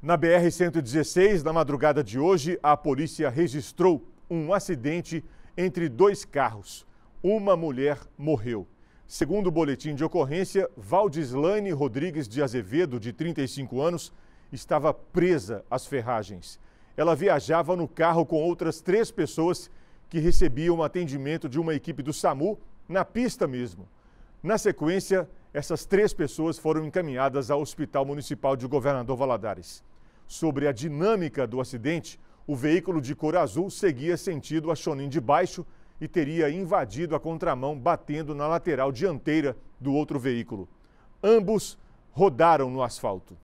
Na BR-116, na madrugada de hoje, a polícia registrou um acidente entre dois carros. Uma mulher morreu. Segundo o boletim de ocorrência, Valdislane Rodrigues de Azevedo, de 35 anos, estava presa às ferragens. Ela viajava no carro com outras três pessoas que recebiam atendimento de uma equipe do SAMU na pista mesmo. Na sequência, essas três pessoas foram encaminhadas ao Hospital Municipal de Governador Valadares. Sobre a dinâmica do acidente, o veículo de cor azul seguia sentido a Chonin de baixo e teria invadido a contramão, batendo na lateral dianteira do outro veículo. Ambos rodaram no asfalto.